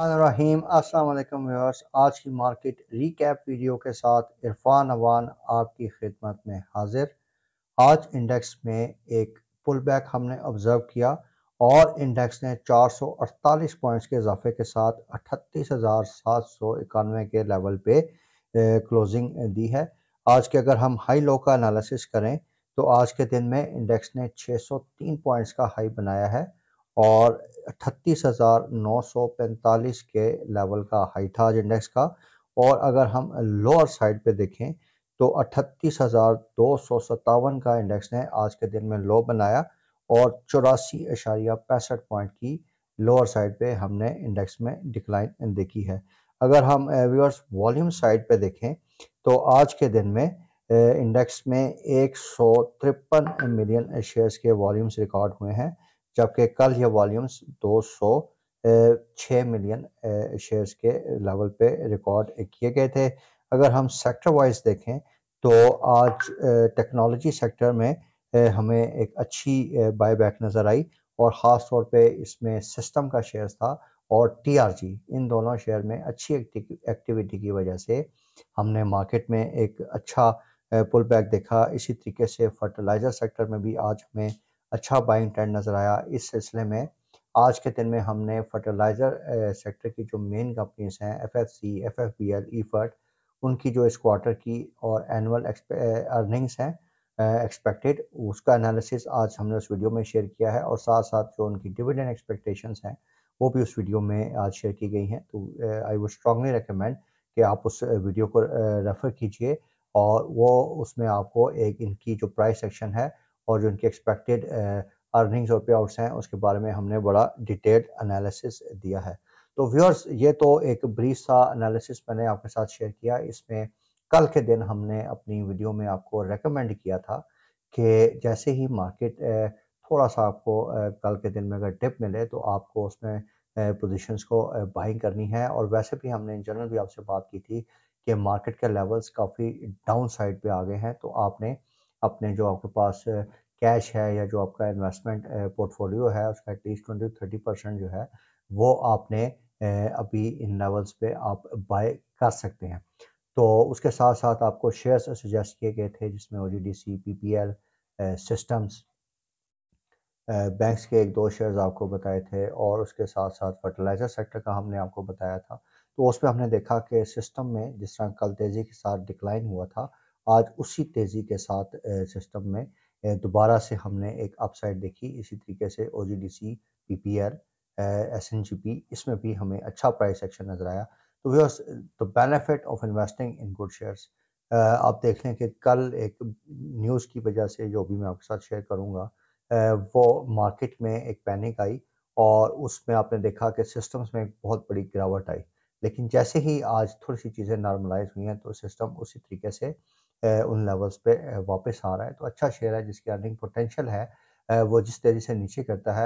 रहीम अस्सलाम वालेकुम व्यूअर्स आज की मार्केट रीकैप वीडियो के साथ इरफान अवान आपकी खिदमत में हाजिर आज इंडेक्स में एक पुल बैक हमने ऑब्ज़र्व किया और इंडेक्स ने 448 पॉइंट्स के इजाफे के साथ अट्ठतीस के लेवल पे क्लोजिंग दी है आज के अगर हम हाई लो का एनालिसिस करें तो आज के दिन में इंडेक्स ने 603 पॉइंट्स का हाई बनाया है और अट्ठतीस हज़ार नौ सौ पैंतालीस के लेवल का हाई था आज इंडेक्स का और अगर हम लोअर साइड पे देखें तो अट्ठतीस हज़ार दो सौ का इंडेक्स ने आज के दिन में लो बनाया और चौरासी अशारिया पैंसठ पॉइंट की लोअर साइड पे हमने इंडेक्स में डिक्लाइन देखी है अगर हम व्यूअर्स वॉल्यूम साइड पे देखें तो आज के दिन में इंडेक्स eh, में एक सौ तिरपन मिलियन शेयर्स के वॉल्यूम्स रिकॉर्ड हुए हैं जबकि कल ये वॉल्यूम्स दो सौ मिलियन शेयर्स के लेवल पे रिकॉर्ड किए गए थे अगर हम सेक्टर वाइज देखें तो आज टेक्नोलॉजी सेक्टर में हमें एक अच्छी बायबैक नज़र आई और ख़ास तौर पे इसमें सिस्टम का शेयर था और टीआरजी इन दोनों शेयर में अच्छी एक्टिविटी की वजह से हमने मार्केट में एक अच्छा पुल बैक देखा इसी तरीके से फर्टिलाइज़र सेक्टर में भी आज हमें अच्छा बाइंग ट्रेंड नज़र आया इस सिलसिले में आज के दिन में हमने फर्टिलाइज़र सेक्टर की जो मेन कंपनीज हैं F F C F F B L EFERT उनकी जो इस क्वार्टर की और एनुअल अर्निंग्स हैं एक्सपेक्टेड उसका एनालिसिस आज हमने उस वीडियो में शेयर किया है और साथ साथ जो उनकी डिविडेंड एक्सपेक्टेशंस हैं वो भी उस वीडियो में आज शेयर की गई हैं तो आई वुड स्ट्रांगली रिकमेंड कि आप उस वीडियो को रेफ़र कीजिए और वो उसमें आपको एक इनकी जो प्राइस सेक्शन है और जो उनकी एक्सपेक्टेड अर्निंग्स uh, और पे आउट्स हैं उसके बारे में हमने बड़ा डिटेल्ड एनालिसिस दिया है तो व्यूअर्स ये तो एक ब्रीफ सा एनालिसिस मैंने आपके साथ शेयर किया इसमें कल के दिन हमने अपनी वीडियो में आपको रेकमेंड किया था कि जैसे ही मार्केट uh, थोड़ा सा आपको uh, कल के दिन में अगर डिप मिले तो आपको उसमें पोजीशंस को बाइंग करनी है और वैसे भी हमने इन जनरल भी आपसे बात की थी कि मार्केट के लेवल्स काफ़ी डाउन साइड पर आ गए हैं तो आपने अपने जो आपके पास कैश है या जो आपका इन्वेस्टमेंट पोर्टफोलियो है उसका एटलीस्ट ट्वेंटी थर्टी परसेंट जो है वो आपने अभी इन लेवल्स पे आप बाय कर सकते हैं तो उसके साथ साथ आपको शेयर्स सजेस्ट किए गए थे जिसमें O G D C P P L systems banks के एक दो शेयर्स आपको बताए थे और उसके साथ साथ फर्टिलाइज़र सेक्टर का हमने आपको बताया था तो उस पर हमने देखा कि सिस्टम में जिस तरह कल तेज़ी के साथ डिक्लाइन हुआ था आज उसी तेज़ी के साथ सिस्टम में दोबारा से हमने एक अपसाइड देखी इसी तरीके से O G D C P P R S N G P इसमें भी हमें अच्छा प्राइस एक्शन नज़र आया तो व्यवर्स the benefit of investing in good shares आप देख लें कि कल एक न्यूज़ की वजह से जो भी मैं आपके साथ शेयर करूँगा वो मार्केट में एक पैनिक आई और उसमें आपने देखा कि सिस्टम्स में एक बहुत बड़ी गिरावट आई लेकिन जैसे ही आज थोड़ी सी चीज़ें नॉर्मलाइज हुई हैं तो सिस्टम उसी तरीके से उन लेवल्स पे वापस आ रहा है तो अच्छा शेयर है जिसकी अर्निंग पोटेंशियल है वो जिस तेज़ी से नीचे करता है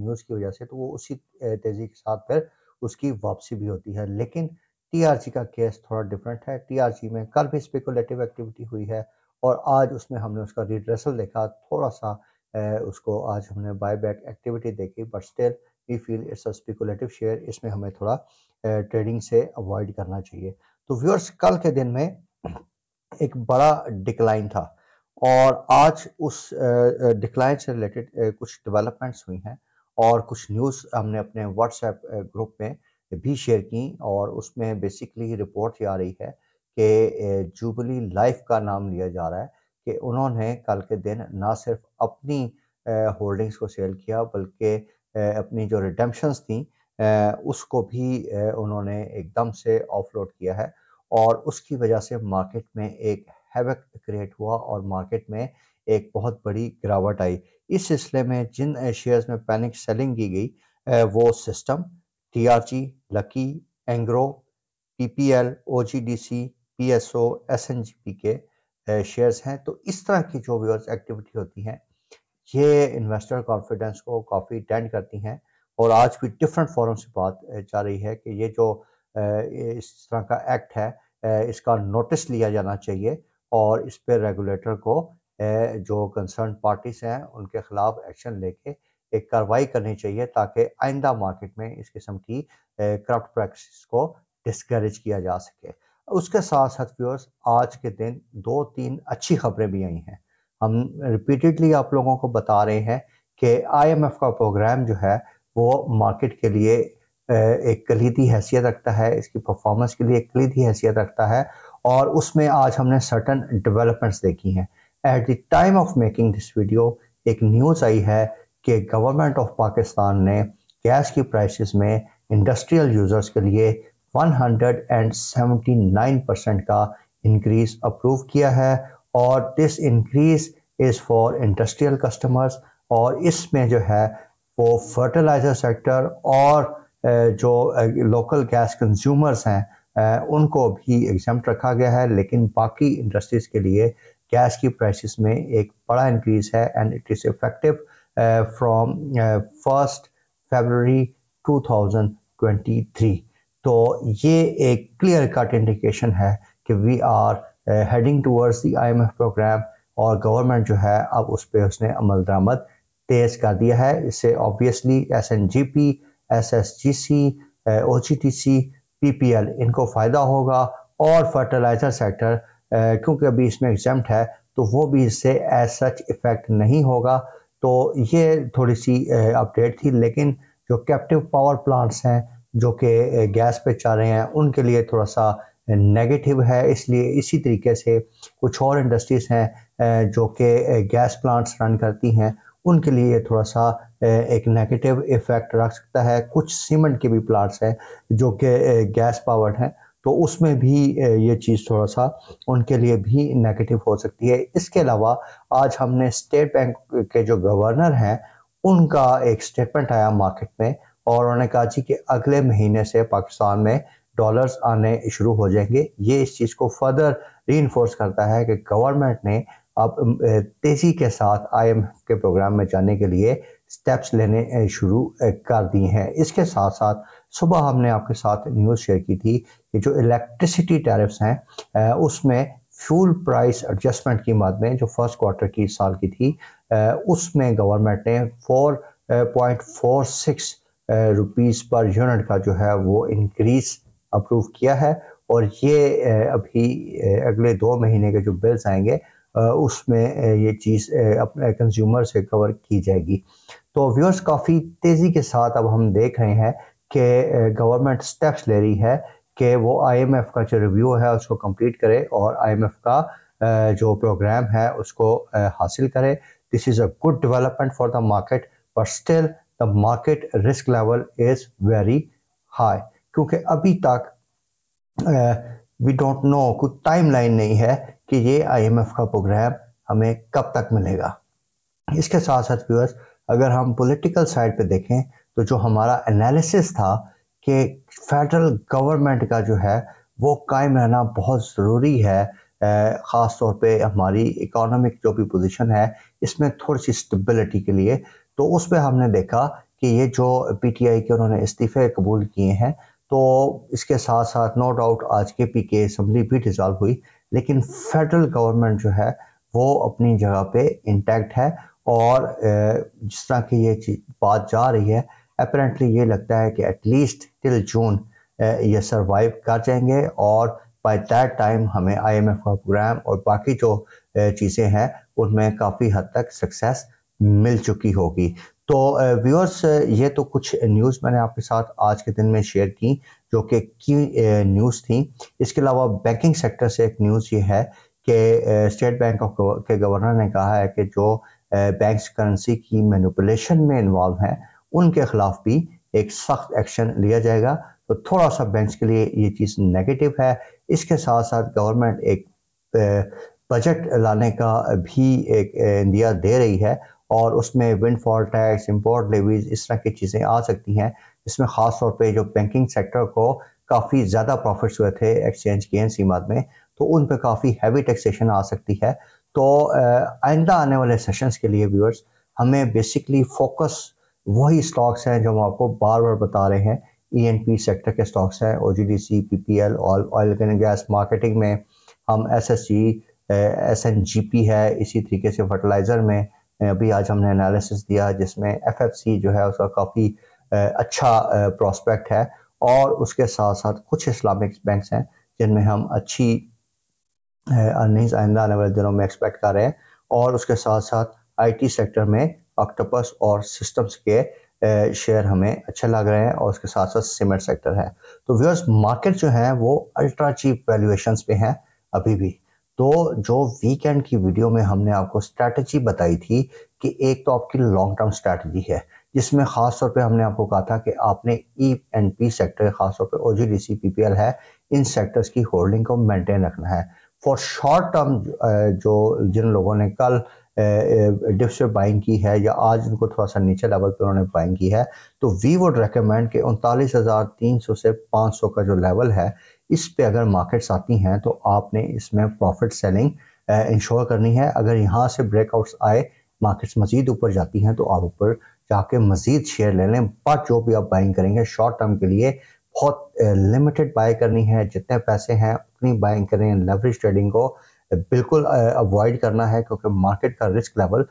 न्यूज़ की वजह से तो वो उसी तेज़ी के साथ फिर उसकी वापसी भी होती है लेकिन टी का केस थोड़ा डिफरेंट है टी में कल भी स्पेकुलेटिव एक्टिविटी हुई है और आज उसमें हमने उसका रिड्रेसल देखा थोड़ा सा उसको आज हमने बाय बैक एक्टिविटी देखी but still we feel it's a speculative share इसमें हमें थोड़ा ट्रेडिंग से अवॉइड करना चाहिए तो व्यूअर्स कल के दिन में एक बड़ा डिक्लाइन था और आज उस डिक्लाइन से रिलेटेड कुछ डेवलपमेंट्स हुई हैं और कुछ न्यूज़ हमने अपने व्हाट्सएप ग्रुप में भी शेयर की और उसमें बेसिकली रिपोर्ट ये आ रही है कि जूबली लाइफ का नाम लिया जा रहा है कि उन्होंने कल के दिन ना सिर्फ अपनी होल्डिंग्स को सेल किया बल्कि अपनी जो रिडेम्पशंस थी उसको भी उन्होंने एकदम से ऑफलोड किया है और उसकी वजह से मार्केट में एक हैवक क्रिएट हुआ और मार्केट में एक बहुत बड़ी गिरावट आई इस सिलसिले में जिन शेयर्स में पैनिक सेलिंग की गई वो सिस्टम टी Lucky Engro PPL OGDC PSO SNGP के शेयर्स हैं तो इस तरह की जो व्यवर्स एक्टिविटी होती हैं ये इन्वेस्टर कॉन्फिडेंस को काफ़ी टेंड करती हैं और आज भी डिफरेंट फॉरम से बात जा रही है कि ये जो इस तरह का एक्ट है इसका नोटिस लिया जाना चाहिए और इस पर रेगुलेटर को जो कंसर्न पार्टीज हैं उनके ख़िलाफ़ एक्शन लेके एक कार्रवाई करनी चाहिए ताकि आइंदा मार्केट में इस किस्म की करप्ट प्रैक्टिस को डिस्करेज किया जा सके उसके साथ साथ व्यूअर्स आज के दिन दो तीन अच्छी खबरें भी आई हैं हम रिपीटेडली आप लोगों को बता रहे हैं कि आईएमएफ का प्रोग्राम जो है वो मार्केट के लिए एक कलीदी हैसियत रखता है इसकी परफॉर्मेंस के लिए एक कलीदी हैसियत रखता है और उसमें आज हमने सर्टन डेवलपमेंट्स देखी हैं at the time of making this video एक न्यूज़ आई है कि गवर्नमेंट ऑफ पाकिस्तान ने गैस की प्राइसेस में इंडस्ट्रियल यूज़र्स के लिए 179 परसेंट का इंक्रीज अप्रूव किया है और this increase is for industrial customers और इसमें जो है वो फर्टिलाइज़र सेक्टर और जो लोकल गैस कंज्यूमर्स हैं उनको भी एग्जाम रखा गया है लेकिन बाकी इंडस्ट्रीज़ के लिए गैस की प्राइसेस में एक बड़ा इंक्रीज है and it is effective from first February 2023 तो ये एक क्लियर कट इंडिकेशन है कि we are heading towards the IMF program और गवर्नमेंट जो है अब उस पर उसने अमल दरामद तेज़ कर दिया है इससे obviously S N G P SSGC, OGTC, PPL इनको फ़ायदा होगा और फर्टिलाइज़र सेक्टर eh, क्योंकि अभी इसमें एग्जाम्ट है तो वो भी इससे एज सच इफ़ेक्ट नहीं होगा तो ये थोड़ी सी अपडेट eh, थी लेकिन जो कैप्टिव पावर प्लांट्स हैं जो कि गैस eh, पे चल रहे हैं उनके लिए थोड़ा सा नेगेटिव है इसलिए इसी तरीके से कुछ और इंडस्ट्रीज़ हैं जो कि गैस प्लांट्स रन करती हैं उनके लिए थोड़ा सा एक नेगेटिव इफेक्ट रख सकता है कुछ सीमेंट के भी प्लांट्स हैं जो कि गैस पावर्ड हैं तो उसमें भी ये चीज़ थोड़ा सा उनके लिए भी नेगेटिव हो सकती है इसके अलावा आज हमने स्टेट बैंक के जो गवर्नर हैं उनका एक स्टेटमेंट आया मार्केट में और उन्होंने कहा जी कि अगले महीने से पाकिस्तान में डॉलर्स आने शुरू हो जाएंगे ये इस चीज़ को फर्दर री करता है कि गवर्नमेंट ने आप तेज़ी के साथ आई एम के प्रोग्राम में जाने के लिए स्टेप्स लेने शुरू कर दिए हैं इसके साथ साथ सुबह हमने आपके साथ न्यूज़ शेयर की थी कि जो इलेक्ट्रिसिटी टैरिफ्स हैं उसमें फ्यूल प्राइस एडजस्टमेंट की मद में जो फर्स्ट क्वार्टर की साल की थी उसमें गवर्नमेंट ने four point four six rupees per unit का जो है वो इनक्रीज़ अप्रूव किया है और ये अभी अगले दो महीने के जो बिल्स आएंगे उसमें ये चीज़ अपने कंज्यूमर से कवर की जाएगी तो व्यूअर्स काफ़ी तेज़ी के साथ अब हम देख रहे हैं कि गवर्नमेंट स्टेप्स ले रही है कि वो आईएमएफ का जो रिव्यू है उसको कंप्लीट करे और आईएमएफ का जो प्रोग्राम है उसको हासिल करे this is a good development for the market but still the market risk level is very high क्योंकि अभी तक वी डोंट नो कुछ टाइम लाइन नहीं है कि ये आईएमएफ का प्रोग्राम हमें कब तक मिलेगा इसके साथ साथ व्यूअर्स अगर हम पॉलिटिकल साइड पे देखें तो जो हमारा एनालिसिस था कि फेडरल गवर्नमेंट का जो है वो कायम रहना बहुत ज़रूरी है ख़ास तौर पे हमारी इकोनॉमिक जो भी पोजीशन है इसमें थोड़ी सी स्टेबिलिटी के लिए तो उस पर हमने देखा कि ये जो पीटीआई के उन्होंने इस्तीफ़े कबूल किए हैं तो इसके साथ साथ नो डाउट आज के पी के असम्बली भी डिजॉल्व हुई लेकिन फेडरल गवर्नमेंट जो है वो अपनी जगह पे इंटैक्ट है और जिस तरह की ये बात जा रही है अपरेंटली ये लगता है कि एटलीस्ट टिल जून ये सर्वाइव कर जाएंगे और बाय दैट टाइम हमें आईएमएफ का प्रोग्राम और बाकी जो चीज़ें हैं उनमें काफ़ी हद तक सक्सेस मिल चुकी होगी तो व्यूअर्स ये तो कुछ न्यूज़ मैंने आपके साथ आज के दिन में शेयर की जो कि की न्यूज़ eh, थी इसके अलावा बैंकिंग सेक्टर से एक न्यूज़ ये है कि स्टेट बैंक ऑफ के गवर्नर ने कहा है कि जो बैंक eh, करेंसी की मैनिपुलेशन में इन्वॉल्व हैं उनके खिलाफ भी एक सख्त एक्शन लिया जाएगा तो थोड़ा सा बैंक्स के लिए ये चीज़ नेगेटिव है इसके साथ साथ गवर्नमेंट एक बजट eh, लाने का भी एक इंडिया दे रही है और उसमें विंडफॉल टैक्स इम्पोर्ट लेवीज इस तरह की चीज़ें आ सकती हैं इसमें ख़ास तौर पे जो बैंकिंग सेक्टर को काफ़ी ज़्यादा प्रॉफिट्स हुए थे एक्सचेंज गेन सीमत में तो उन पर काफ़ी हैवी टैक्सेशन आ सकती है तो आइंदा आने वाले सेशंस के लिए व्यूअर्स हमें बेसिकली फोकस वही स्टॉक्स हैं जो हम आपको बार बार बता रहे हैं ई एन पी सेक्टर के स्टॉक्स हैं O G D C P P L oil and gas marketing में हम S S S N G P है इसी तरीके से फर्टिलाइज़र में अभी आज हमने एनालिसिस दिया जिसमें एफ एफ सी जो है उसका काफ़ी अच्छा प्रॉस्पेक्ट है और उसके साथ साथ कुछ इस्लामिक बैंक्स हैं जिनमें हम अच्छी अर्निंग्स आइंदा आने वाले दिनों में एक्सपेक्ट कर रहे हैं और उसके साथ साथ आईटी सेक्टर में ऑक्टोपस और सिस्टम्स के शेयर हमें अच्छे लग रहे हैं और उसके साथ साथ सीमेंट सेक्टर है तो व्यूअर्स मार्केट जो है वो अल्ट्रा चीप वैल्यूएशंस पे हैं अभी भी तो जो वीकेंड की वीडियो में हमने आपको स्ट्रैटेजी बताई थी कि एक तो आपकी लॉन्ग टर्म स्ट्रैटेजी है जिसमें खास तौर पे हमने आपको कहा था कि आपने ई एंड पी सेक्टर खास तौर पे O G D C P P L है इन सेक्टर्स की होल्डिंग को मेंटेन रखना है फॉर शॉर्ट टर्म जो जिन लोगों ने कल डिप्स पे बाइंग की है या आज उनको थोड़ा सा नीचे लेवल पे उन्होंने बाइंग की है तो वी वुड रेकमेंड कि उनतालीस हज़ार तीन सौ से पाँच सौ का जो लेवल है इस पे अगर मार्केट्स आती हैं तो आपने इसमें प्रॉफिट सेलिंग इंश्योर करनी है अगर यहाँ से ब्रेकआउट्स आए मार्केट्स मजीद ऊपर जाती हैं तो आप ऊपर जाके मजीद शेयर ले लें बट जो भी आप बाइंग करेंगे शॉर्ट टर्म के लिए बहुत लिमिटेड बाय करनी है जितने पैसे हैं उतनी बाइंग करें लेवरेज ट्रेडिंग को बिल्कुल अवॉइड करना है क्योंकि मार्केट का रिस्क लेवल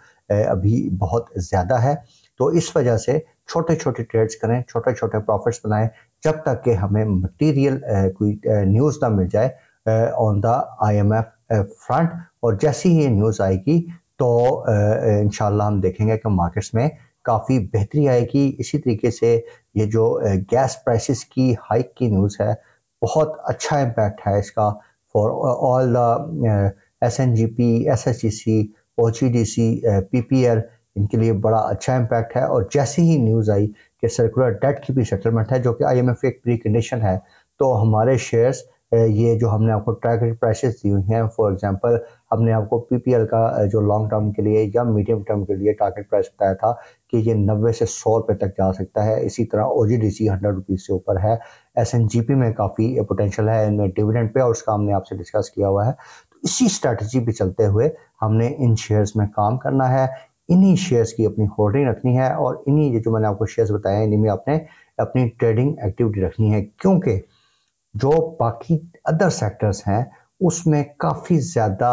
अभी बहुत ज़्यादा है तो इस वजह से छोटे छोटे ट्रेड्स करें छोटे छोटे प्रॉफिट्स बनाएं जब तक कि हमें मटेरियल कोई न्यूज़ ना मिल जाए ऑन द आईएमएफ फ्रंट और जैसी ही ये न्यूज़ आएगी तो इन हम देखेंगे कि मार्केट्स में काफ़ी बेहतरी आएगी इसी तरीके से ये जो गैस प्राइसेस की हाइक की न्यूज़ है बहुत अच्छा इम्पैक्ट है इसका for all the S N G P S S E C O G D C P P L इनके लिए बड़ा अच्छा इम्पैक्ट है और जैसे ही न्यूज़ आई कि सर्कुलर डेट की भी सेटलमेंट है जो कि आई एम एफ एक प्री कंडीशन है तो हमारे शेयर्स ये जो हमने आपको टारगेट प्राइसेस दी हुई हैं फॉर एग्जांपल हमने आपको पीपीएल का जो लॉन्ग टर्म के लिए या मीडियम टर्म के लिए टारगेट प्राइस बताया था कि ये नब्बे से सौ रुपये तक जा सकता है इसी तरह O G D C hundred rupees से ऊपर है एस एन जी पी में काफ़ी पोटेंशियल है इनमें डिविडेंड पे और उसका हमने आपसे डिस्कस किया हुआ है तो इसी स्ट्रैटेजी पर चलते हुए हमने इन शेयर्स में काम करना है इन्हीं शेयर्स की अपनी होल्डिंग रखनी है और इन्हीं जो मैंने आपको शेयर्स बताए हैं इन्हीं में आपने अपनी ट्रेडिंग एक्टिविटी रखनी है क्योंकि जो बाकी अदर सेक्टर्स हैं उसमें काफ़ी ज़्यादा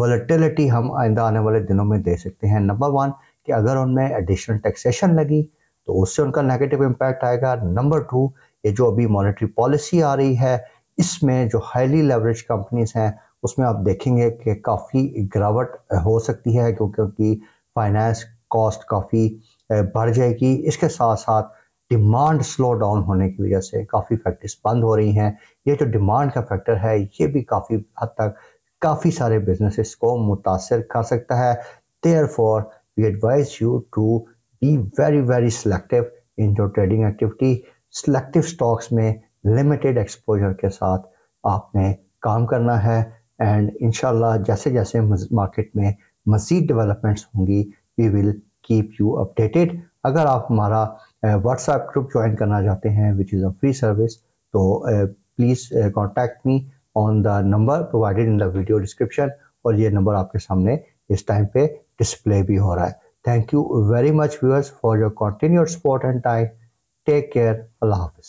वॉलीटिलिटी हम आइंदा आने वाले दिनों में दे सकते हैं नंबर वन कि अगर उनमें एडिशनल टैक्सेशन लगी तो उससे उनका नेगेटिव इम्पैक्ट आएगा नंबर टू ये जो अभी मॉनेटरी पॉलिसी आ रही है इसमें जो हाईली लेवरेज कंपनीज हैं उसमें आप देखेंगे कि काफ़ी गिरावट हो सकती है क्योंकि उनकी फाइनेंस कॉस्ट काफ़ी बढ़ जाएगी इसके साथ साथ डिमांड स्लो डाउन होने की वजह से काफ़ी फैक्ट्रीज बंद हो रही हैं ये जो डिमांड का फैक्टर है ये भी काफ़ी हद तक काफ़ी सारे बिजनेसेस को मुतासर कर सकता है therefore we advise you to be very very selective in जो ट्रेडिंग एक्टिविटी सिलेक्टिव स्टॉक्स में लिमिटेड एक्सपोजर के साथ आपने काम करना है एंड इन जैसे जैसे मार्केट में मज़ीद डेवलपमेंट्स होंगी we will keep you updated अगर आप हमारा व्हाट्सएप ग्रुप ज्वाइन करना चाहते हैं विच इज़ तो, अ फ्री सर्विस तो please contact me on the number provided in the video description और ये नंबर आपके सामने इस टाइम पे डिस्प्ले भी हो रहा है thank you very much viewers for your continued support and time take care अल्लाह हाफिज़